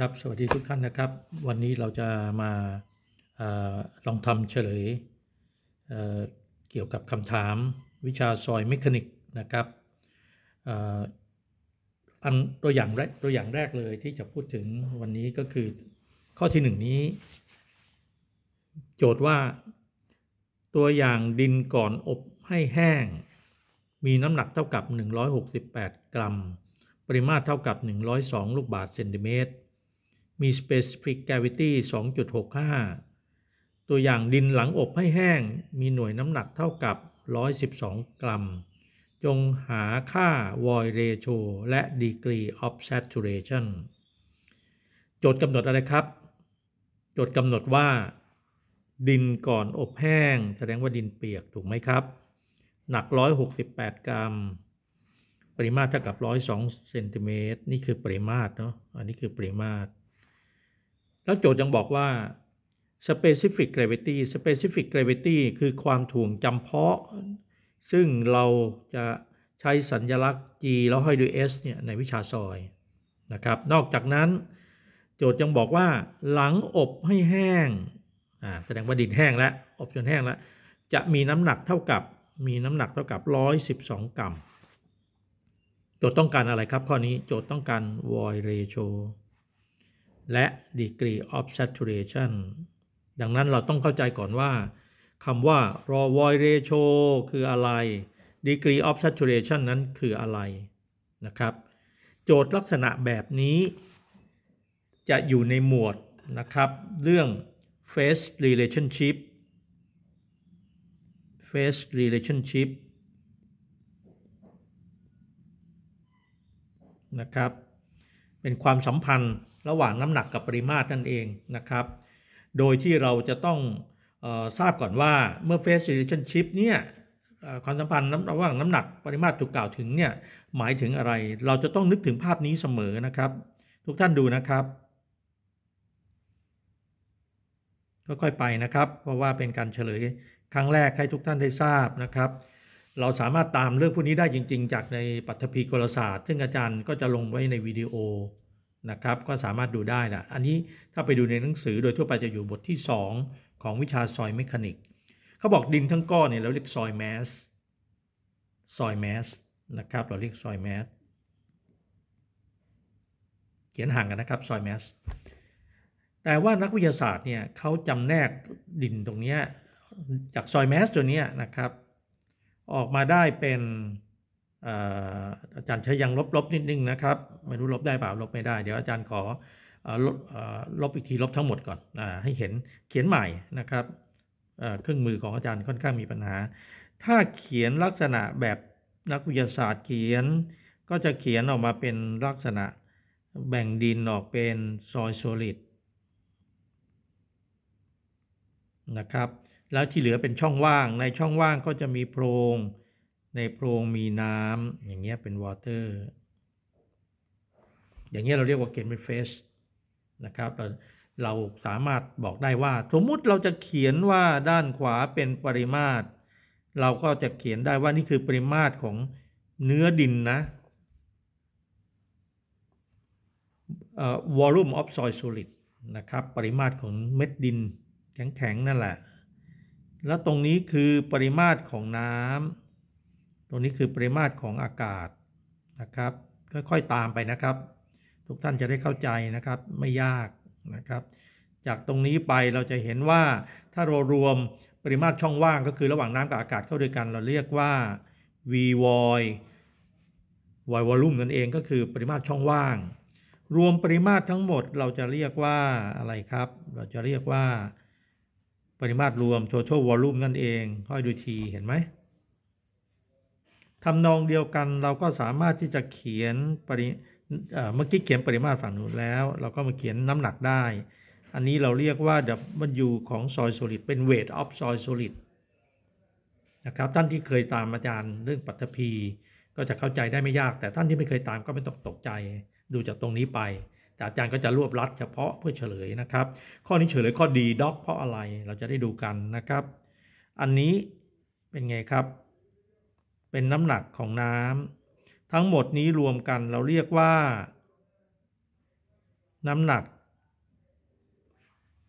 ครับสวัสดีทุกท่านนะครับ วันนี้เราจะมาอลองทำเฉลยเเกี่ยวกับคำถามวิชาซอยเมคานิกนะครับอันตัวอย่างแรกตัวอย่างแรกเลยที่จะพูดถึงวันนี้ก็คือข้อที่หนึ่งนี้ โจทย์ว่าตัวอย่างดินก่อนอบให้แห้ง มีน้ำหนักเท่ากับ 168 กรัม ปริมาตรเท่ากับ 102 ลูกบาศก์เซนติเมตรมี specific gravity 2.65 ตัวอย่างดินหลังอบให้แห้ง มีหน่วยน้ำหนักเท่ากับ 112 กรัม จงหาค่า void ratio และ degree of saturation โจทย์กำหนดอะไรครับ โจทย์กำหนดว่าดินก่อนอบแห้ง แสดงว่าดินเปียกถูกไหมครับ หนัก 168 กรัม ปริมาตรเท่ากับ 102เซนติเมตร นี่คือปริมาตรเนาะ อันนี้คือปริมาตรแล้วโจทย์ยังบอกว่า specific gravity specific gravity คือความถ่วงจำเพาะ ซึ่งเราจะใช้สัญลักษณ์ g แล้วห้อยด้วย s เนี่ยในวิชาซอยนะครับ นอกจากนั้นโจทย์ยังบอกว่าหลังอบให้แห้ง อ่าแสดงว่าดินแห้งแล้วอบจนแห้งแล้ว จะมีน้ำหนักเท่ากับ มีน้ำหนักเท่ากับ 112 กรัม โจทย์ต้องการอะไรครับข้อนี้ โจทย์ต้องการ void ratio และ degree of saturation ดังนั้นเราต้องเข้าใจก่อนว่าคำว่า raw void ratio คืออะไร degree of saturation นั้นคืออะไรนะครับ โจทย์ลักษณะแบบนี้ จะอยู่ในหมวดนะครับ เรื่อง face relationship face relationship นะครับเป็นความสัมพันธ์ระหว่างน้ำหนักกับปริมาตรนั่นเองนะครับ โดยที่เราจะต้องออทราบก่อนว่าเมื่อ phase relationship เนี่ยความสัมพันธ์ระหว่างน้ำหนักปริมาตรถูกกล่าวถึงเนี่ยหมายถึงอะไร เราจะต้องนึกถึงภาพนี้เสมอนะครับ ทุกท่านดูนะครับค่อยๆไปนะครับ เพราะว่าเป็นการเฉลยครั้งแรกให้ทุกท่านได้ทราบนะครับ เราสามารถตามเรื่องพวกนี้ได้จริง ๆ จากในปัถภีกลศาสตร์ ซึ่งอาจารย์ก็จะลงไว้ในวิดีโอนะครับก็สามารถดูได้นะอันนี้ถ้าไปดูในหนังสือโดยทั่วไปจะอยู่บทที่ 2 ของวิชาซอยเมคานิกเขาบอกดินทั้งก้อนเนี่ยเราเรียกซอยแมสซอยแมสนะครับเราเรียกซอยแมสเขียนห่างกันนะครับซอยแมสแต่ว่านักวิทยาศาสตร์เนี่ยเขาจำแนกดินตรงนี้จากซอยแมสตัวนี้นะครับออกมาได้เป็นอาจารย์ใช้ยังลบๆนิดนึงนะครับ ไม่รู้ลบได้เปล่าลบไม่ได้เดี๋ยวอาจารย์ขอลบลบอีกทีลบทั้งหมดก่อนอให้เห็นเขียนใหม่นะครับ เครื่องมือของอาจารย์ค่อนข้างมีปัญหา ถ้าเขียนลักษณะแบบนักวิทยาศาสตร์เขียนก็จะเขียนออกมาเป็นลักษณะแบ่งดินออกเป็นซอยโซลิดนะครับแล้วที่เหลือเป็นช่องว่างในช่องว่างก็จะมีโพรงในโพรงมีน้ำอย่างเงี้ยเป็นวอเตอร์อย่างเงี้ยเราเรียกว่าเกมเฟสนะครับเราเราสามารถบอกได้ว่า สมมุติเราจะเขียนว่าด้านขวาเป็นปริมาตร เราก็จะเขียนได้ว่านี่คือปริมาตรของเนื้อดินนะ volume of soil solid นะครับ ปริมาตรของเม็ดดินแข็งๆ นั่นแหละ แล้วตรงนี้คือปริมาตรของน้ำรงนี้คือปริมาตรของอากาศนะครับ ค่อยๆตามไปนะครับ ทุกท่านจะได้เข้าใจนะครับไม่ยากนะครับ จากตรงนี้ไปเราจะเห็นว่า ถ้าเรารวมปริมาตรช่องว่างก็คือระหว่างน้ำกับอากาศเข้าด้วยกันเราเรียกว่า v void void volume นั่นเองก็คือปริมาตรช่องว่าง รวมปริมาตรทั้งหมดเราจะเรียกว่าอะไรครับ เราจะเรียกว่า ปริมาตรรวม total volume นั่นเอง ค่อยดูทีเห็นไหมทำนองเดียวกันเราก็สามารถที่จะเขียนปริเมื่อกี้เขียนปริมาตรฝั่งนู้นแล้ว เราก็มาเขียนน้ำหนักได้ อันนี้เราเรียกว่าม่ของซอยโซลิดเป็นเวทออฟซอยโซลิดนะครับท่านที่เคยตามอาจารย์เรื่องปัตภีก็จะเข้าใจได้ไม่ยากแต่ท่านที่ไม่เคยตามก็ไม่ต้องตกใจ ดูจากตรงนี้ไปอาจารย์ก็จะรวบรัด เฉพาะเพื่อเฉลยนะครับ ข้อนี้เฉลยข้อดีด็อกเพราะอะไรเราจะได้ดูกันนะครับ อันนี้เป็นไงครับเป็นน้ำหนักของน้ำ ทั้งหมดนี้รวมกันเราเรียกว่า น้ำหนัก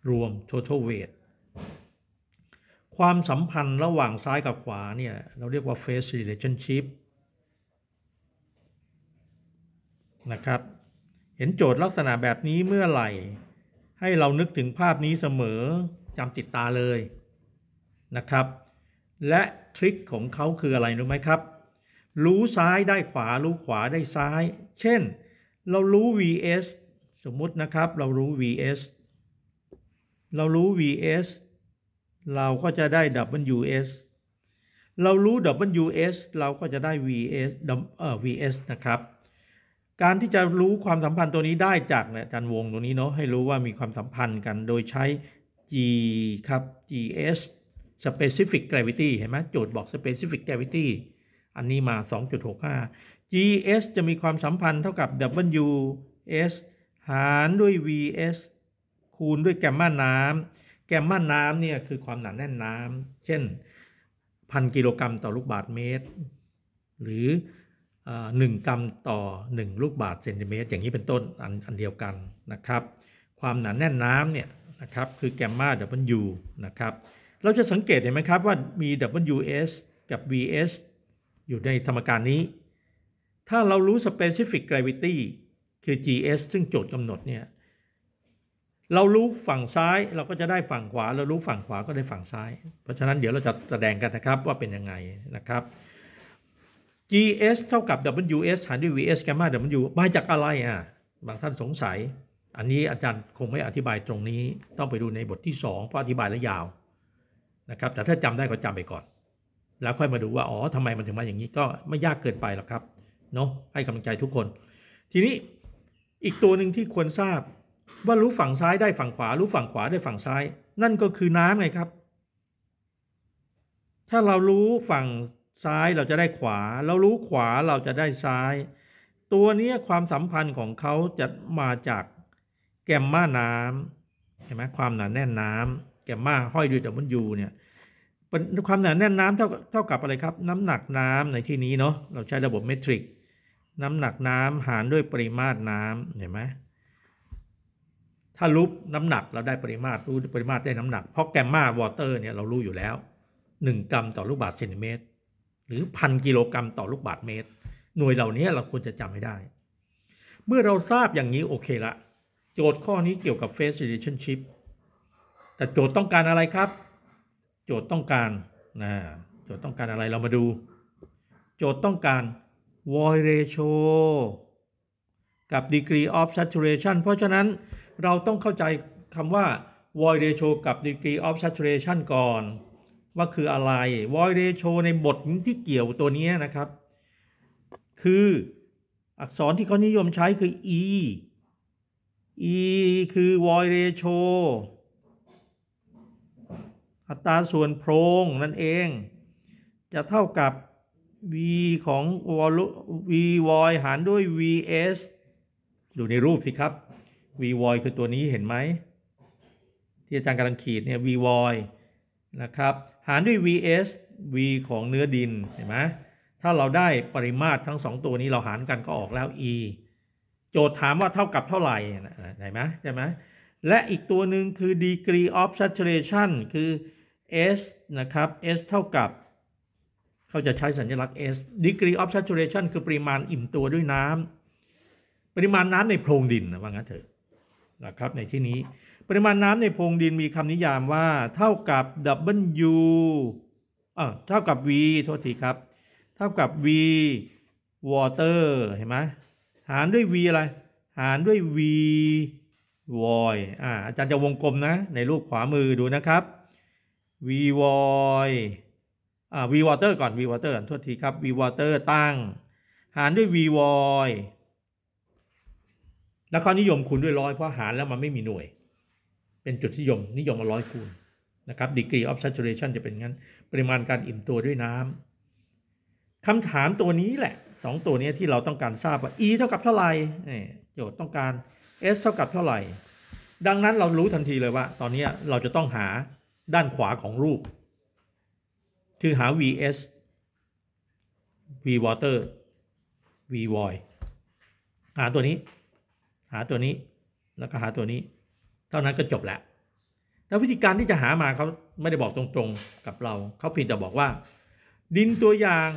รวม total weight ความสัมพันธ์ระหว่างซ้ายกับขวาเนี่ยเราเรียกว่า face relationship นะครับเห็นโจทย์ลักษณะแบบนี้เมื่อไหร่ให้เรานึกถึงภาพนี้เสมอจำติดตาเลยนะครับและทริคของเขาคืออะไรรู้ไหมครับ รู้ซ้ายได้ขวารู้ขวาได้ซ้าย เช่น เรารู้ vs สมมุตินะครับเรารู้ vs เรารู้ vs เราก็จะได้ ws เรารู้ ws เราก็จะได้ vs เอ่อ vs นะครับการที่จะรู้ความสัมพันธ์ตัวนี้ได้จากเนี่ยจานวงตัวนี้เนาะให้รู้ว่ามีความสัมพันธ์กันโดยใช้ g ครับ gs specific gravity เห็นไหมโจทย์บอก specific gravity อันนี้มา 2.65 GS จะมีความสัมพันธ์เท่ากับ WS หารด้วย VS คูณด้วยแกมมาน้ำแกมมาน้ำเนี่ยคือความหนาแน่นน้ำเช่นพันกิโลกรัมต่อลูกบาทเมตร หรือ 1 กรัมต่อ 1 ลูกบาทเซนติเมตร อย่างนี้เป็นต้นอันอันเดียวกันนะครับ ความหนาแน่นน้ำเนี่ยนะครับคือแกมมาดบเิูนะครับเราจะสังเกตเห็นไหมครับว่ามี WS กับ VS อยู่ในสมการนี้ ถ้าเรารู้ specific gravity คือ GS ซึ่งโจทย์กำหนดเนี่ย เรารู้ฝั่งซ้ายเราก็จะได้ฝั่งขวา เรารู้ฝั่งขวาก็ได้ฝั่งซ้าย เพราะฉะนั้นเดี๋ยวเราจะแสดงกันนะครับว่าเป็นยังไงนะครับ GS เท่ากับ WS หารด้วย VS แกมมา W มาจากอะไรอ่ะ บางท่านสงสัย อันนี้อาจารย์คงไม่อธิบายตรงนี้ ต้องไปดูในบทที่2เพราะอธิบายแล้วยาวนะครับแต่ถ้าจำได้ก็จำไปก่อน แล้วค่อยมาดูว่าอ๋อทำไมมันถึงมาอย่างนี้ก็ไม่ยากเกินไปหรอกครับเนาะให้กำลังใจทุกคน ทีนี้อีกตัวหนึ่งที่ควรทราบว่ารู้ฝั่งซ้ายได้ฝั่งขวา รู้ฝั่งขวาได้ฝั่งซ้าย นั่นก็คือน้ำไงครับ ถ้าเรารู้ฝั่งซ้ายเราจะได้ขวา เรารู้ขวาเราจะได้ซ้าย ตัวนี้ความสัมพันธ์ของเขาจะมาจากแกมมาน้ำเห็นไหมความหนาแน่นน้ำแกมมาห้อยด้วยแั่มบนอยูเนี่ยความหนาแน่นน้ำเท่าเท่ากับอะไรครับ น้ำหนักน้ำในที่นี้เนาะเราใช้ระบบเมตริกน้ำหนักน้ำหารด้วยปริมาตรน้ำเห็นไหมถ้ารูปน้ำหนักเราได้ปริมาตรรู้ปริมาตรได้น้ำหนักเพราะแกมมาวอเตอร์เนี่ย เรารู้อยู่แล้ว 1 กรัมต่อลูกบาศก์เซนติเมตร หรือพันกิโลกรัมต่อลูกบาศก์เมตร หน่วยเหล่านี้เราควรจะจำให้ได้ เมื่อเราทราบอย่างนี้โอเคละ โจทย์ข้อนี้เกี่ยวกับ phase relationship แต่โจทย์ต้องการอะไรครับ โจทย์ต้องการนะโจทย์ต้องการอะไรเรามาดู โจทย์ต้องการ void ratio กับ degree of saturation เพราะฉะนั้นเราต้องเข้าใจคำว่า void ratio กับ degree of saturation ก่อน ว่าคืออะไร void ratio ในบทที่เกี่ยวตัวนี้นะครับ คืออักษรที่เขานิยมใช้คือ e e คือ void ratio อัตราส่วนโพรง นั่นเอง จะเท่ากับ v ของ v v o i หารด้วย vs ดูในรูปสิครับ v v o i คือตัวนี้เห็นไหม ที่อาจารย์กำลังขีดเนี่ย v v o i นะครับหารด้วย vs v ของเนื้อดินเห็นไหมถ้าเราได้ปริมาตรทั้งสองตัวนี้เราหารกันก็ออกแล้ว e โจทย์ถามว่าเท่ากับเท่าไหร่ไหนไหมใช่ไหมและอีกตัวหนึ่งคือ degree of saturation คือ S นะครับ S เท่ากับ เขาจะใช้สัญลักษณ์ S degree of saturation คือปริมาณอิ่มตัวด้วยน้ำปริมาณน้ำในโพรงดินนะว่างั้นเถอะนะครับ ในที่นี้ปริมาณน้ำในโพรงดินมีคำนิยามว่า เท่ากับ W เออเท่ากับ V โทษทีครับ เท่ากับ V water เห็นไหมหารด้วย V อะไร หารด้วย V void อ่าอาจารย์จะวงกลมนะ ในรูปขวามือดูนะครับ v ีวอยอ่าวีวอเตอร์ก่อน v ีวอเตอร์ก่อนโทวทีครับ v ีวอเตอร์ตั้ง หารด้วย v ีวอยแล้วเขานิยมคูณด้วยร้อยเพราะหารแล้วมันไม่มีหน่วย เป็นจุดนิยม นิยมมาร้อยคูณนะครับดีกรีออฟซั t u r a t i o n จะเป็นงั้น ปริมาณการอิ่มตัวด้วยน้ำ คำถามตัวนี้แหละ 2 ตัวนี้ที่เราต้องการทราบว่า e เท่ากับเท่าไหร่โจทย์ต้องการ s เท่ากับเท่าไหร่ ดังนั้นเรารู้ทันทีเลยว่า ตอนนี้เราจะต้องหาด้านขวาของรูป คือหา vs v water v void หาตัวนี้ หาตัวนี้แล้วก็หาตัวนี้ เท่านั้นก็จบแล้วแล้ววิธีการที่จะหามาเขาไม่ได้บอกตรงๆกับเราเขาเพียงแต่บอกว่า ดินตัวอย่าง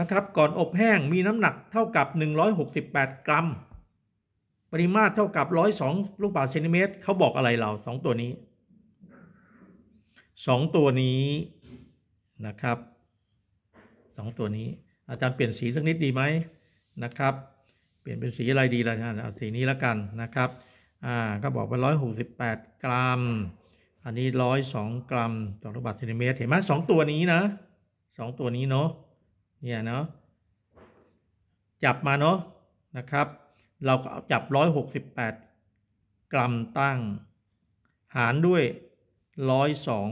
นะครับก่อนอบแห้งมีน้ำหนักเท่ากับ 168 กรัม ปริมาตรเท่ากับ 102ลูกบาศก์เซนติเมตรเขาบอกอะไรเรา 2 ตัวนี้สองตัวนี้นะครับสองตัวนี้ อาจารย์เปลี่ยนสีสักนิดดีไหมนะครับ เปลี่ยนเป็นสีอะไรดีล่ะเอาสีนี้แล้วกันนะครับอ่าก็บอกว่า 168 กรัม อันนี้102 กรัมต่อลูกบาศก์เซนติเมตรเห็นไหมสองตัวนี้นะสองตัวนี้เนาะเนี่ยเนาะจับมาเนาะนะครับ เราก็จับ 168 กรัมตั้ง หารด้วยร้อยสอง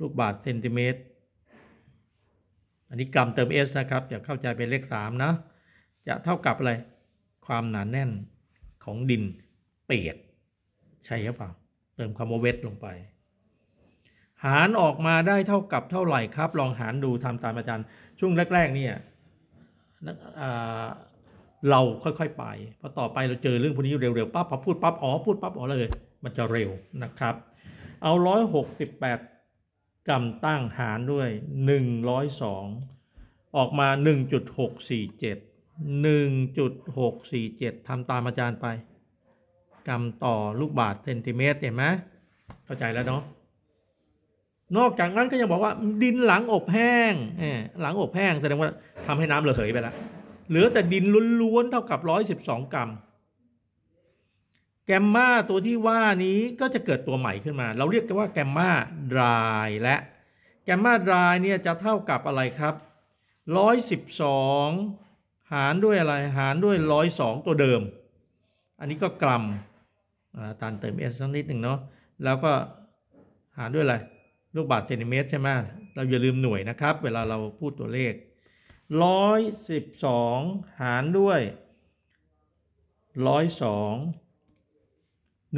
ลูกบาทเซนติเมตร อันนี้กรัมเติม S นะครับอย่าเข้าใจเป็นเลขสามนะ จะเท่ากับอะไร ความหนาแน่นของดินเปียกใช่หรือเปล่าเติมคำว่าเวทลงไป หารออกมาได้เท่ากับเท่าไหร่ครับ ลองหารดูทำตามอาจารย์ ช่วงแรกๆ เนี่ยเราค่อยๆ ไปพอต่อไปเราเจอเรื่องพวกนี้เร็วๆ ปั๊บพอพูดปั๊บ อ๋อพูดปั๊บอ๋อเลยมันจะเร็วนะครับเอา 168 กรัมตั้งหารด้วย 102 ออกมา 1.647 1.647 ทำตามอาจารย์ไป กรัมต่อลูกบาทเซนติเมตร เห็นไหม เข้าใจแล้วเนาะ นอกจากนั้นก็ยังบอกว่าดินหลังอบแห้ง หลังอบแห้ง แสดงว่าทำให้น้ำเหลือเหยไปแล้ว เหลือแต่ดินล้วนๆ เท่ากับ 112 กรัมแกมมาตัวที่ว่านี้ก็จะเกิดตัวใหม่ขึ้นมา เราเรียกกันว่าแกมมาดรายและแกมมาดรายเนี่ยจะเท่ากับอะไรครับ 112 หารด้วยอะไรหารด้วย 102 ตัวเดิม อันนี้ก็กรัมตันเติมเอสักนิดหนึ่งเนาะแล้วก็หารด้วยอะไร ลูกบาศก์เซนติเมตรใช่ไหมเราอย่าลืมหน่วยนะครับ เวลาเราพูดตัวเลข 112 หารด้วย 102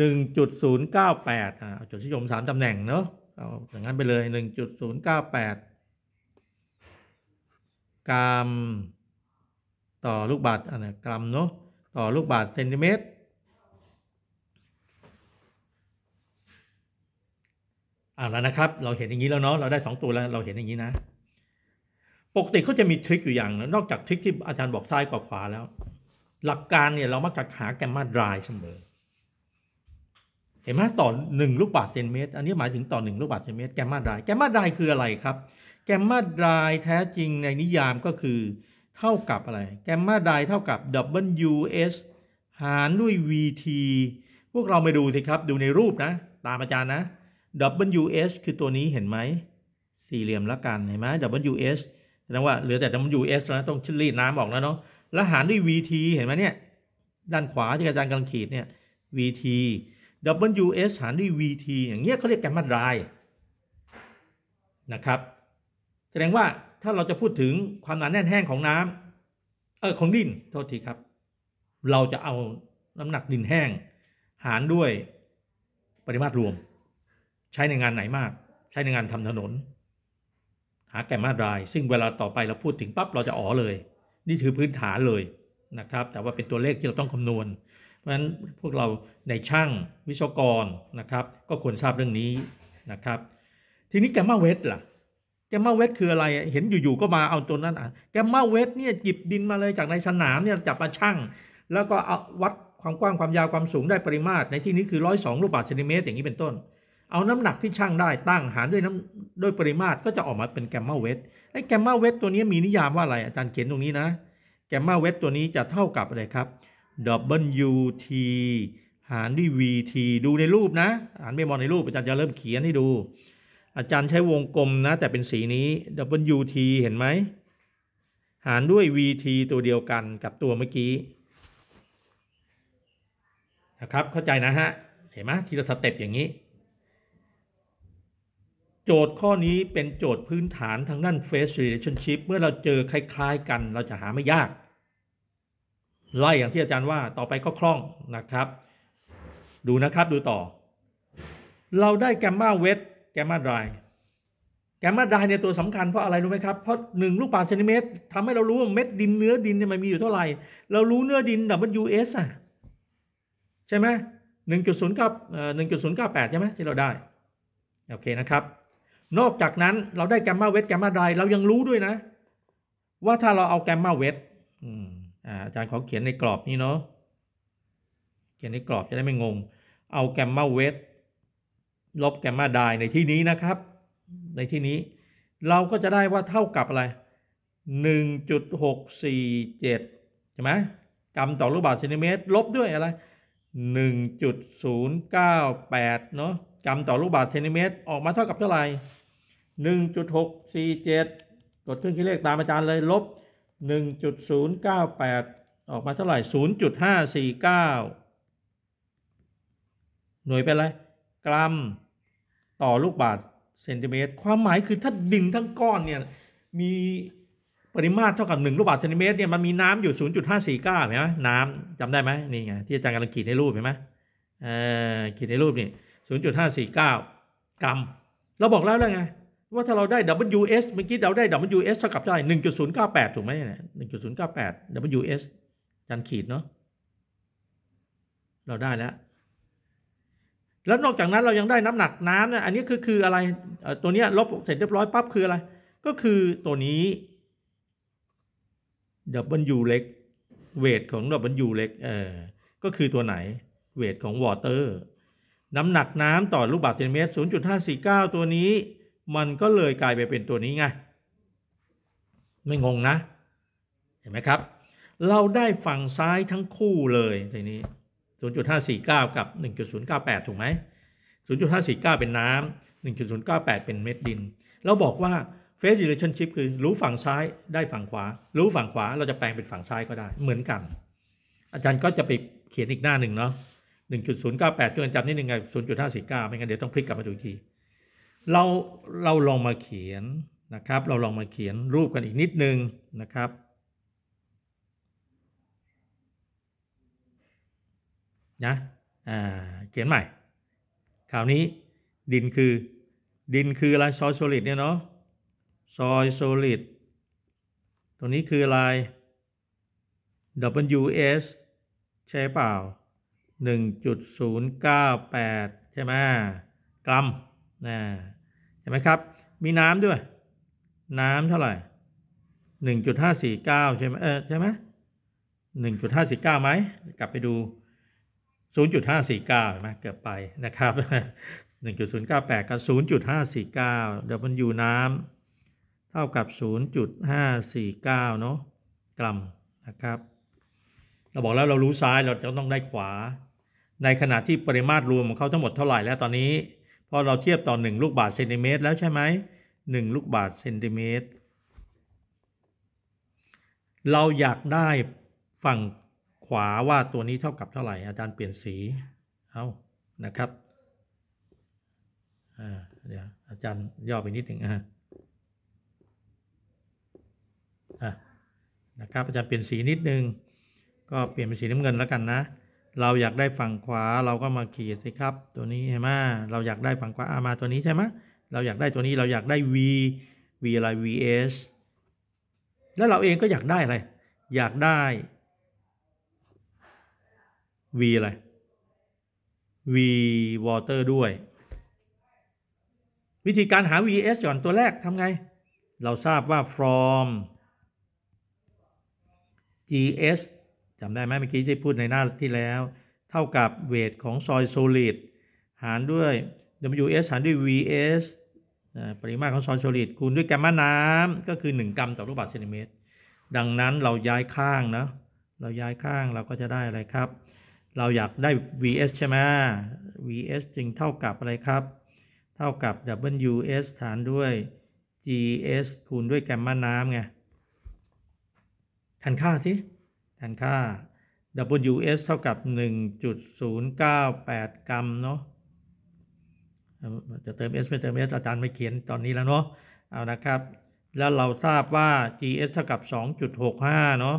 1.098อ่าจดชิยมสามตำแหน่งเนาะเอาอย่างนั้นไปเลย1.098กรัมต่อลูกบาศก์อ่ะนะกรัมเนาะต่อลูกบาศก์เซนติเมตรอ่าแล้วนะครับ เราเห็นอย่างนี้แล้วเนาะเราได้ 2 ตัวแล้วเราเห็นอย่างนี้นะ ปกติเขาจะมีทริคอยู่อย่าง นอกจากทริคที่อาจารย์บอกซ้ายกับขวาแล้ว หลักการเนี่ย เรามักจะหาแกมมาดรายเสมอเห็นไหมต่อ 1 ลูกบาศก์เซนเมตร อันนี้หมายถึงต่อ 1 ลูกบาศก์เซนเมตรแกมมาไดแกมมาไดคืออะไรครับ แกมมาไดแท้จริงในนิยามก็คือ เท่ากับอะไร แกมมาไดเท่ากับ WS หารด้วย VT พวกเราไปดูสิครับ ดูในรูปนะ ตามอาจารย์นะ WS คือตัวนี้เห็นไหมสี่เหลี่ยมละกัน เห็นไหม WS แสดงว่าเหลือแต่ WS แล้วต้องชลีดน้ำออกแล้วเนาะ แล้วหารด้วย VT เห็นไหมเนี่ย ด้านขวาที่อาจารย์กำลังขีดเนี่ย VT WS หารด้วย VT อย่างเงี้ยเขาเรียกแกมมารายนะครับ แสดงว่าถ้าเราจะพูดถึงความหนาแน่นแห้งของน้ำเออของดินโทษทีครับ เราจะเอา น้ำหนักดินแห้ง หารด้วยปริมาตรรวม ใช้ในงานไหนมาก ใช้ในงานทำถนน หาแกมมาราย ซึ่งเวลาต่อไปเราพูดถึงปั๊บเราจะอ๋อเลย นี่ถือพื้นฐานเลยนะครับ แต่ว่าเป็นตัวเลขที่เราต้องคำนวณพราะฉะนั้นพวกเราในช่างวิศวกรนะครับ ก็ควรทราบเรื่องนี้นะครับ ทีนี้แกมมาเวทล่ะ แกมมาเวทคืออะไร เห็นอยู่ๆก็มาเอาตัวนั้นอ่ะแกมมาเวทเนี่ยหยิบดินมาเลยจากในสนามเนี่ยจับมาช่างแล้วก็เอาวัดความกว้างความยาวความสูงได้ปริมาตร ในที่นี้คือร้อยสองลูกบาศก์เซนติเมตร อย่างนี้เป็นต้น เอาน้ำหนักที่ช่างได้ตั้งหารด้วยน้ำด้วยปริมาตรก็จะออกมาเป็นแกมมาเวทไอ้แกมมาเวทตัวนี้มีนิยามว่าอะไร อาจารย์เขียนตรงนี้นะแกมมาเวทตัวนี้จะเท่ากับอะไรครับ WT หารด้วย VT ดูในรูปนะอ่านไม่มองในรูปอาจารย์จะเริ่มเขียนให้ดู อาจารย์ใช้วงกลมนะ แต่เป็นสีนี้ WT เห็นไหม หารด้วย VT ตัวเดียวกันกับตัวเมื่อกี้ นะครับ เข้าใจนะฮะ เห็นไหมทีละสเต็ปอย่างนี้ โจทย์ข้อนี้เป็นโจทย์พื้นฐานทางด้าน Face Relationship เมื่อเราเจอคล้ายๆกัน เราจะหาไม่ยากไล่อย่างที่อาจารย์ว่าต่อไปก็คล่องนะครับ ดูนะครับดูต่อ เราได้แกมมาเวทแกมมาไดแกมมาไดเนี่ยตัวสำคัญเพราะอะไรรู้ไหมครับ เพราะหนึ่งลูกบาศเซนติเมตรทำให้เรารู้ว่าเม็ดดิน เนื้อดินเนี่ยมันมีอยู่เท่าไหร่เรารู้เนื้อดินดับบเิลยูเอ่ะใช่ไหมหนึ่งจุดศูนย์เก้าหนึ่งจุดศูนย์เก้าแปดใช่ไหมที่เราได้ โอเคนะครับ นอกจากนั้นเราได้แกมมาเวทแกมมาไดเรายังรู้ด้วยนะ ว่าถ้าเราเอาแกมมาเวทอืมอาจารย์ขอเขียนในกรอบนี้เนาะ เขียนในกรอบจะได้ไม่งง เอาแกมมาเวทลบแกมมาไดในที่นี้นะครับ ในที่นี้ เราก็จะได้ว่าเท่ากับอะไร 1.647ใช่ไหมกรัมต่อลูกบาศก์เซนติเมตร ลบด้วยอะไร1.098เนาะกรัมต่อลูกบาศก์เซนติเมตร ออกมาเท่ากับเท่าไหร่1.647 กดเครื่องคิดเลขตามอาจารย์เลยลบ1 0 1.098 ออกมาเท่าไหร่ 0.549 หน่วยเป็นอะไรกรัม ต่อลูกบาทเซนติเมตร ความหมายคือถ้าดินทั้งก้อนเนี่ย มีปริมาตรเท่ากับ 1 ลูกบาทเซนติเมตรเนี่ยมันมีน้ำอยู่ 0.549เห็นไหมน้ำจำได้ไหมนี่ไงที่อาจารย์กำลังขีดในรูปเห็นไหมเขีดในรูปนี่ 0.549 กรัม เราบอกแล้วแล้วไงว่าถ้าเราได้ WS เมื่อกี้เราได้ WS เท่ากับเท่าไหร่หนึ่งจุดศูนย์เก้าแปดถูกไหมเนี่ยหนึ่งจุดศูนย์เก้าแปด WS จันขีดเนาะเราได้แล้ว แล้วนอกจากนั้นเรายังได้น้ำหนักน้ำเนี่ยอันนี้คือคืออะไรตัวเนี้ยลบเสร็จเรียบร้อยปั๊บคืออะไร ก็คือตัวนี้ W เล็กเวทของ W เล็กเออก็คือตัวไหนเวทของวอเตอร์น้ำหนักน้ำต่อลูกบาศก์เซนติเมตร 0.549 ตัวนี้มันก็เลยกลายไปเป็นตัวนี้ไง ไม่งงนะ เห็นไหมครับ เราได้ฝั่งซ้ายทั้งคู่เลยทีนี้ 0.549 กับ 1.098 ถูกไหม 0.549 เป็นน้ำ 1.098 เป็นเม็ดดิน เราบอกว่า phase relationship คือรู้ฝั่งซ้ายได้ฝั่งขวา รู้ฝั่งขวาเราจะแปลงเป็นฝั่งซ้ายก็ได้ เหมือนกัน อาจารย์ก็จะไปเขียนอีกหน้าหนึ่งเนาะ 1.098ช่วยจำนิดนึงไง 0.549 ไม่งั้นเดี๋ยวต้องพลิกกลับมาดูอีกทีเราเราลองมาเขียนนะครับ เราลองมาเขียนรูปกันอีกนิดนึงนะครับนะเขียนใหม่คราวนี้ดินคือดินคืออะไรซอยโซลิดเนี่ยเนาะซอยโซลิดตัวนี้คืออะไร WS ใช่เปล่า 1.098 ใช่ไหมกรัมนะห็นไหมครับ มีน้ำด้วย น้ำเท่าไหร่หนึ่งจุดห้าสี่เก้าใช่ไหมเออใช่ไหมหนึ่งจุดห้าสี่เก้าไหม กลับไปดูศูนย์จุดห้าสี่เก้าเห็นไหมเกือบไปนะครับหนึ่งจุดศูนย์เก้าแปดกับศูนย์จุดห้าสี่เก้าเดี๋ยวมันอยู่น้ำ เท่ากับศูนย์จุดห้าสี่เก้าเนาะกรัมนะครับ เราบอกแล้วเรารู้ซ้ายเราจะต้องได้ขวา ในขณะที่ปริมาตรรวมของเขาทั้งหมดเท่าไหร่แล้วตอนนี้พอเราเทียบต่อ 1 ลูกบาทเซนติเมตร แล้วใช่ไหม 1 ลูกบาทเซนติเมตร เราอยากได้ฝั่งขวาว่าตัวนี้เท่ากับเท่าไหร่อาจารย์เปลี่ยนสีเอานะครับเดี๋ยวอาจารย์ย่อไปนิดหนึ่งอ่ะนะครับ อาจารย์เปลี่ยนสีนิดนึงก็เปลี่ยนเป็นสีน้ำเงินแล้วกันนะเราอยากได้ฝั่งขวาเราก็มาขีดสิครับ ตัวนี้ใช่ไหมเราอยากได้ฝั่งขวาอามาตัวนี้ใช่ไหมเราอยากได้ตัวนี้เราอยากได้ v v อะไร vs แล้วเราเองก็อยากได้อะไรอยากได้ v อะไร v water ด้วย วิธีการหา vs ก่อนตัวแรกทำไง เราทราบว่า from gs จำได้ไหมเมื่อกี้ที่พูดในหน้าที่แล้ว เท่ากับเวทของซอยโซลิดหารด้วย ws หารด้วย vs ปริมาตรของซอยโซลิดคูณด้วยแกมมาน้ำก็คือ 1 กรัมต่อลูกบาศก์เซนติเมตร ดังนั้นเราย้ายข้างนะ เราย้ายข้างเราก็จะได้อะไรครับ เราอยากได้ vs ใช่ไหม vs จึงเท่ากับอะไรครับ เท่ากับ ws หารด้วย gs คูณด้วยแกมมาน้ำไงทันค่าสิแทนค่า WS เท่ากับ 1.098 กรัมเนาะ จะเติม S ไม่เติม S อาจารย์ไม่เขียนตอนนี้แล้วเนาะ เอานะครับ แล้วเราทราบว่า GS เท่ากับ 2.65เนาะ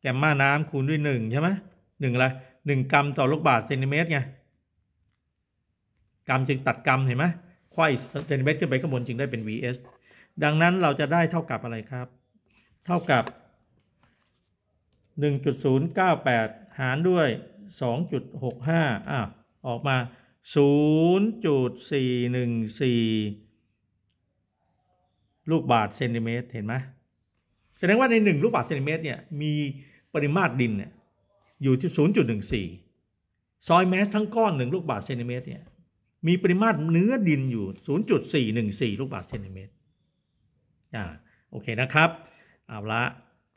แกมมาน้ำคูณด้วย 1 ใช่ไหมหนึ่งอะไรหนึ่งกรัมต่อลูกบาศก์เซนติเมตรไง กรัมจึงตัดกรัมเห็นไหมควว้เซนติเมตรขึ้นไปข้างบนจึงได้เป็น VS ดังนั้นเราจะได้เท่ากับอะไรครับ เท่ากับ1.098 หารด้วย 2.65อ่ะออกมา 0.414ลูกบาทเซนติเมตร เห็นไหมแสดงว่าใน1 ลูกบาทเซนติเมตรเนี่ยมีปริมาตรดินเนี่ยอยู่ที่ 0.14 ซอยแมสทั้งก้อน 1 ลูกบาทเซนติเมตรเนี่ยมีปริมาตรเนื้อดินอยู่ 0.414 ลูกบาทเซนติเมตรอ่าโอเคนะครับเอาละ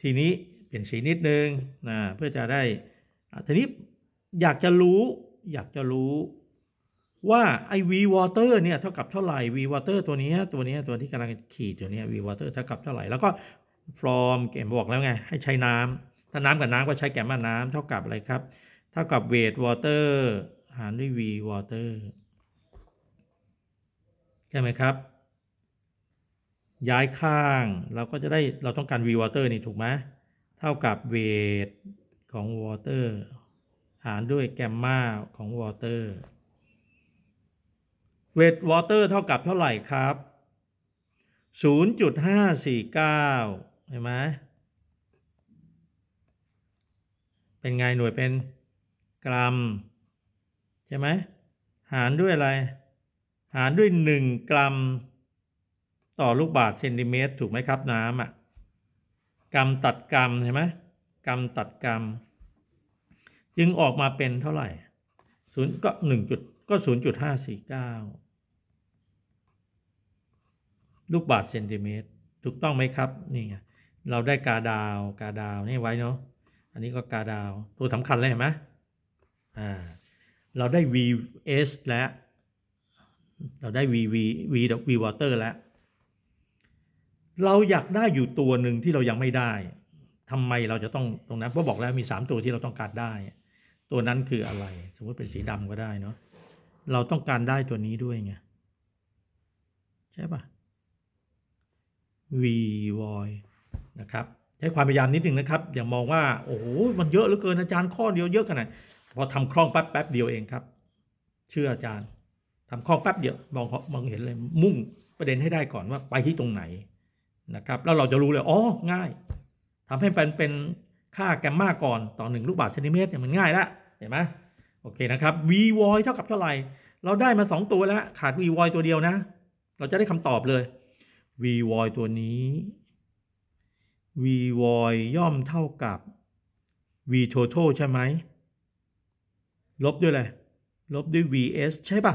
ทีนี้ลี่ยนสีนิดนึงนะเพื่อจะได้ทีนี้อยากจะรู้อยากจะรู้ว่าไอ้ V water เนี่ยเท่ากับเท่าไหร่ V water ตัวนี้ตัวนี้ตัวที่กำลังขีดอยู่เนี่ย V water เท่ากับเท่าไหร่แล้วก็ from แกมบอกแล้วไงให้ใช้น้ำถ้าน้ำกับน้ำก็ใช้แกมมาน้ำเท่ากับอะไรครับเท่ากับ weight water หารด้วย V water ใช่ไหมครับ ย้ายข้างเราก็จะได้เราต้องการ V water นี่ถูกไหมท่ากับเวทของวอเตอร์หารด้วยแกมมาของวอเตอร์เวทวอเตอร์เท่ากับเท่าไหร่ครับ 0.549เห็นไหมเป็นไงหน่วยเป็นกรัม ใช่ไหม หารด้วยอะไร หารด้วย 1 กรัม ต่อลูกบาทเซนติเมตรถูกไหมครับน้ำอะ่ะกรรมตัดกรรมใช่ไหมกรรมตัดกรรม จึงออกมาเป็นเท่าไหร่ศูนย์ก็หนึ่งจุดก็ศูนย์จุดห้าสี่เก้าลูกบาทเซนติเมตร ถูกต้องไหมครับนี่ไงเราได้กาดาว กาดาวนี่ไว้เนาะอันนี้ก็กาดาวตัวสำคัญเลยเห็นไหมอ่าเราได้ VS แล้วเราได้ VV V V water แล้วเราอยากได้อยู่ตัวหนึ่งที่เรายังไม่ได้ ทำไมเราจะต้องตรงนั้น เพราะบอกแล้วมีสามตัวที่เราต้องการได้ ตัวนั้นคืออะไร สมมติเป็นสีดำก็ได้เนาะ เราต้องการได้ตัวนี้ด้วยไง ใช่ปะ v void นะครับ ใช้ความพยายามนิดหนึ่งนะครับ อย่ามองว่า โอ้โห มันเยอะเหลือเกินอาจารย์ข้อเดียวเยอะขนาดพอทำคล่องแป๊บแป๊บเดียวเองครับ เชื่ออาจารย์ ทำคล่องแป๊บเดียวมองมองเห็นเลยมุ่งประเด็นให้ได้ก่อนว่าไปที่ตรงไหนนะครับแล้วเราจะรู้เลย อ๋อ ง่าย ทำให้เป็นเป็นค่าแกมมาก่อน ต่อ 1 ลูกบาศก์เซนติเมตรเนี่ยมันง่ายละเห็นไหมโอเคนะครับ v void เท่ากับเท่าไหร่ เราได้มา 2 ตัวแล้วขาด v void ตัวเดียวนะ เราจะได้คำตอบเลย v void ตัวนี้ v void ย่อมเท่ากับ v total ใช่ไหมลบด้วยอะไรลบด้วย vs ใช่ปะ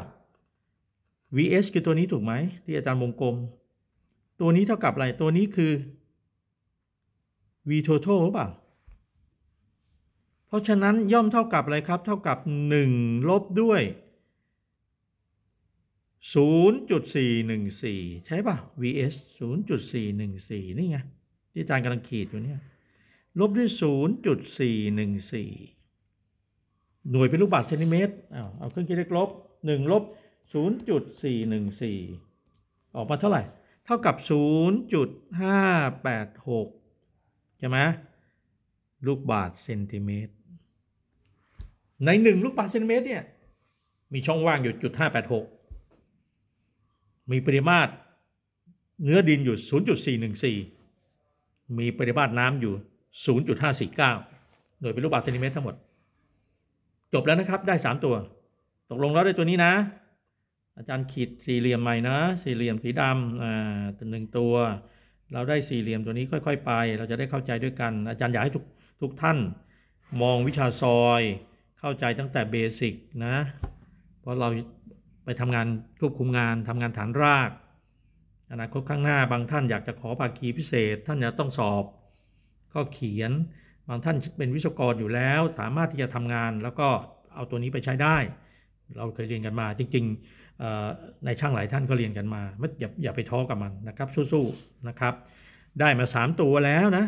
vs คือตัวนี้ถูกไหม ที่อาจารย์วงกลมตัวนี้เท่ากับอะไร ตัวนี้คือ v total หรือเปล่า เพราะฉะนั้นย่อมเท่ากับอะไรครับ เท่ากับ 1 ลบด้วย 0.414 ใช่ป่ะ vs 0.414 นี่ไง ที่อาจารย์กำลังขีดอยู่เนี่ย ลบด้วย0.414หน่วยเป็นลูกบาศก์เซนติเมตรเอาเอาเครื่องคิดเลขลบ1 ลบ 0.414 ออกมาเท่าไหร่เท่ากับ 0.586 ใช่ไหมลูกบาทเซนติเมตร ใน 1 ลูกบาทเซนติเมตรเนี่ย มีช่องว่างอยู่จุด586 มีปริมาตรเนื้อดินอยู่ 0.414 มีปริมาตรน้ำอยู่ 0.549 โดยเป็นลูกบาศก์เซนติเมตรทั้งหมด จบแล้วนะครับ ได้ 3 ตัว ตกลงแล้วได้ตัวนี้นะอาจารย์ขีดสี่เหลี่ยมใหม่นะ สี่เหลี่ยมสีดำอ่าตัวหนึ่งตัว เราได้สี่เหลี่ยมตัวนี้ค่อย ๆ ไป เราจะได้เข้าใจด้วยกันอาจารย์อยากให้ทุกทุกท่าน มองวิชาซอย เข้าใจตั้งแต่เบสิกนะเพราะเราไปทำงานควบคุมงานทำงานฐานรากอนาคตข้างหน้าบางท่านอยากจะขอภาคีพิเศษท่านจะต้องสอบ ก็เขียนบางท่านเป็นวิศวกรอยู่แล้วสามารถที่จะทำงาน แล้วก็เอาตัวนี้ไปใช้ได้ เราเคยเรียนกันมาจริงๆในช่างหลายท่านก็เรียนกันมาไม่อย่าอย่าไปท้อกับมันนะครับสู้ๆนะครับ ได้มา 3 ตัวแล้วนะ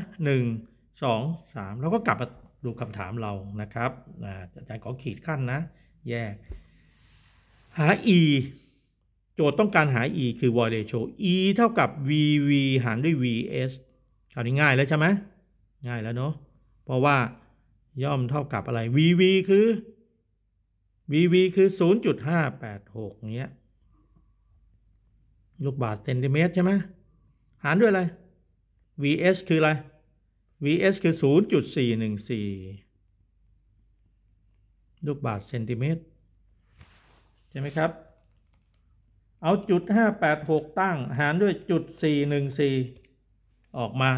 1 2 3 แล้วก็กลับมาดูคำถามเรานะครับอาจารย์ขอขีดขั้นนะ แยก หา e โจทย์ต้องการหา e คือ void ratio e เท่ากับ vv หารด้วย vs คราวนี้ง่ายแล้วใช่ไหมง่ายแล้วเนาะเพราะว่าย่อมเท่ากับอะไร vv คือ VV คือ 0.586เนี้ย ลูกบาทเซนติเมตรใช่ไหม หารด้วยอะไร VS คืออะไร VS คือ 0.414ลูกบาทเซนติเมตร ใช่ไหมครับ เอาจุด586 ตั้งหารด้วยจุด414 ออกมา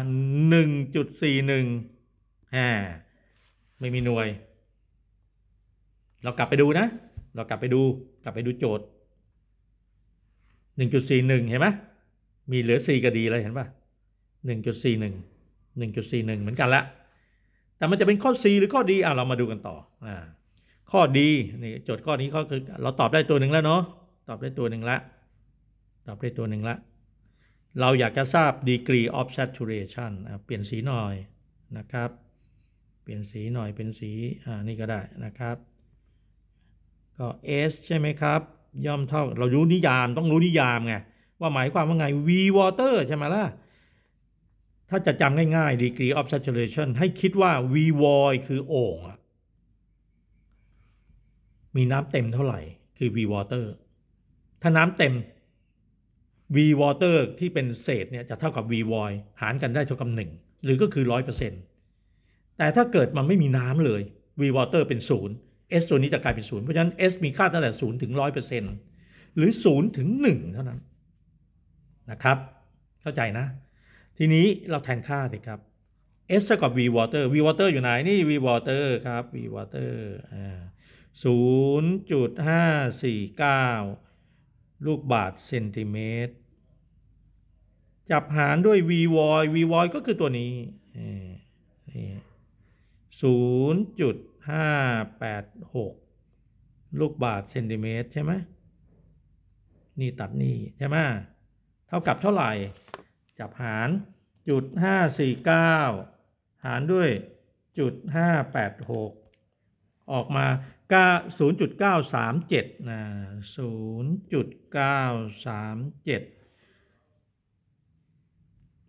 1.41แหมไม่มีหน่วยเรากลับไปดูนะ เรากลับไปดูกลับไปดูโจทย์ 1.41 เห็นไหม มีเหลือ4ก็ดีเลยเห็นป่ะ 1.41 1.41 เหมือนกันละ แต่มันจะเป็นข้อ C หรือข้อดีอ่ะเรามาดูกันต่ออ่าข้อดีนี่โจทย์ข้อนี้ก็คือเราตอบได้ตัวหนึ่งแล้วเนาะ ตอบได้ตัวหนึ่งละ ตอบได้ตัวหนึ่งละ เราอยากจะทราบ degree of saturation เปลี่ยนสีหน่อยนะครับ เปลี่ยนสีหน่อยเป็นสีอ่านี่ก็ได้นะครับก็ s ใช่ไหมครับย่อมเท่า เรารู้นิยามต้องรู้นิยามไง ว่าหมายความว่าไง v water ใช่ไหมล่ะ ถ้าจะจำง่ายๆ degree of saturation ให้คิดว่า v void คือโอ่งมีน้ำเต็มเท่าไหร่คือ v water ถ้าน้ำเต็ม v water ที่เป็นเศษเนี่ยจะเท่ากับ v void หารกันได้เท่ากับหนึ่งหรือก็คือ 100%แต่ถ้าเกิดมันไม่มีน้ำเลย v water เป็นศูนย์ S ตัวนี้จะกลายเป็นศูนย์เพราะฉะนั้น S มีค่าตั้งแต่ศูนย์ถึงร้อยเปอร์เซ็นต์หรือศูนย์ถึงหนึ่งเท่านั้น นะครับ เข้าใจนะ ทีนี้เราแทนค่าสิครับ S เท่ากับ V water V water อยู่ไหน นี่ V water ครับ V water อศูนย์จุดห้าสี่เก้าลูกบาทเซนติเมตร จับหารด้วย V void V void ก็คือตัวนี้นี่ศูนย์จุดห้าแปดหกลูกบาทเซนติเมตรใช่ไหมนี่ตัดนี่ใช่ไหมเท่ากับเท่าไหร่จับหารจุดห้าสี่เก้าหารด้วยจุดห้าแปดหกออกมาก้าศูนย์จจุดดเเก้าาสม็นะศูนย์จุดเก้าาสมเจ็ด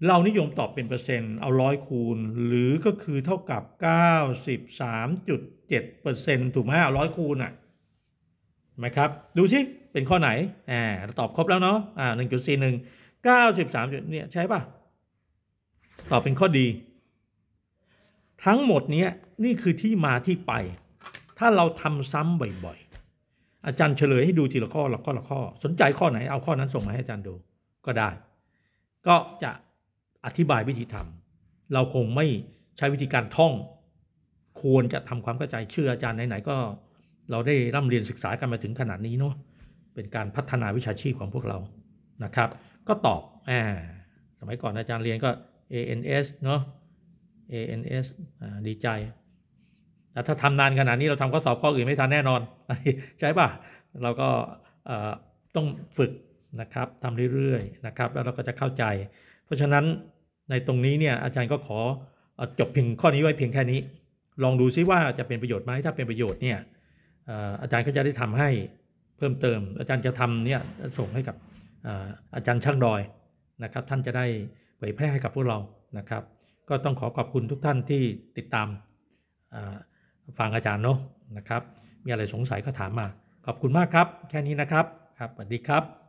เรานิยมตอบเป็นเปอร์เซ็นต์ เอาร้อยคูณ หรือก็คือเท่ากับ 93.7%ถูกไหมเอาร้อยคูณอ่ะไหมครับ ดูสิ เป็นข้อไหนอ่าตอบครบแล้วเนาะอ่าหนึ่งจุดสี่หนึ่งเก้าสิบสามจุดเนี่ยใช่ป่ะ ตอบเป็นข้อดี ทั้งหมดเนี้ยนี่คือที่มาที่ไป ถ้าเราทำซ้ำบ่อยๆ อาจารย์เฉลยให้ดูทีละข้อละข้อละข้อสนใจข้อไหน เอาข้อนั้นส่งมาให้อาจารย์ดูก็ได้ ก็จะอธิบายวิธีทำเราคงไม่ใช้วิธีการท่อง ควรจะทำความเข้าใจเชื่ออาจารย์ไหน ๆ ก็เราได้ร่ำเรียนศึกษากันมาถึงขนาดนี้เนาะ เป็นการพัฒนาวิชาชีพของพวกเรา นะครับ ก็ตอบอ่าสมัยก่อนอาจารย์เรียนก็ ANS เนาะ ANS ดีใจ แต่ถ้าทำนานขนาดนี้เราทำข้อสอบข้ออื่นไม่ทันแน่นอน ใช่ปะเราก็ต้องฝึกนะครับทำเรื่อยๆ นะครับ แล้วเราก็จะเข้าใจ เพราะฉะนั้นในตรงนี้เนี่ยอาจารย์ก็ขอจบเพียงข้อนี้ไว้เพียงแค่นี้ ลองดูซิว่าจะเป็นประโยชน์ไหมถ้าเป็นประโยชน์เนี่ยอาจารย์ก็จะได้ทำให้เพิ่มเติม อาจารย์จะทำเนี่ยส่งให้กับอาจารย์ช่างดอยนะครับท่านจะได้เผยแพร่ให้กับพวกเรานะครับ ก็ต้องขอขอบคุณทุกท่านที่ติดตามฟังอาจารย์เนาะนะครับ มีอะไรสงสัยก็ถามมา ขอบคุณมากครับ แค่นี้นะครับครับสวัสดีครับ